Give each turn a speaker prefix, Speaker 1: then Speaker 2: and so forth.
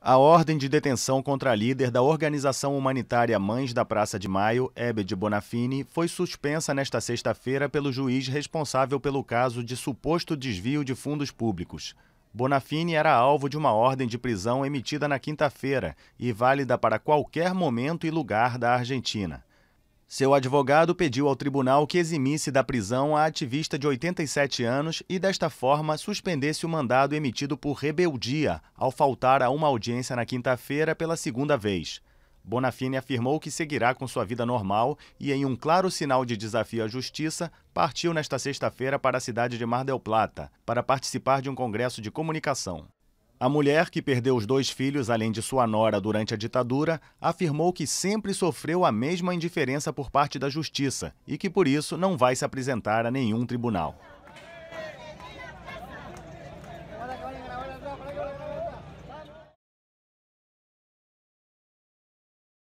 Speaker 1: A ordem de detenção contra a líder da organização humanitária Mães da Praça de Maio, Ebed Bonafini, foi suspensa nesta sexta-feira pelo juiz responsável pelo caso de suposto desvio de fundos públicos. Bonafini era alvo de uma ordem de prisão emitida na quinta-feira e válida para qualquer momento e lugar da Argentina. Seu advogado pediu ao tribunal que eximisse da prisão a ativista de 87 anos e, desta forma, suspendesse o mandado emitido por rebeldia ao faltar a uma audiência na quinta-feira pela segunda vez. Bonafini afirmou que seguirá com sua vida normal e, em um claro sinal de desafio à justiça, partiu nesta sexta-feira para a cidade de Mar del Plata para participar de um congresso de comunicação. A mulher, que perdeu os dois filhos além de sua nora durante a ditadura, afirmou que sempre sofreu a mesma indiferença por parte da justiça e que por isso não vai se apresentar a nenhum tribunal.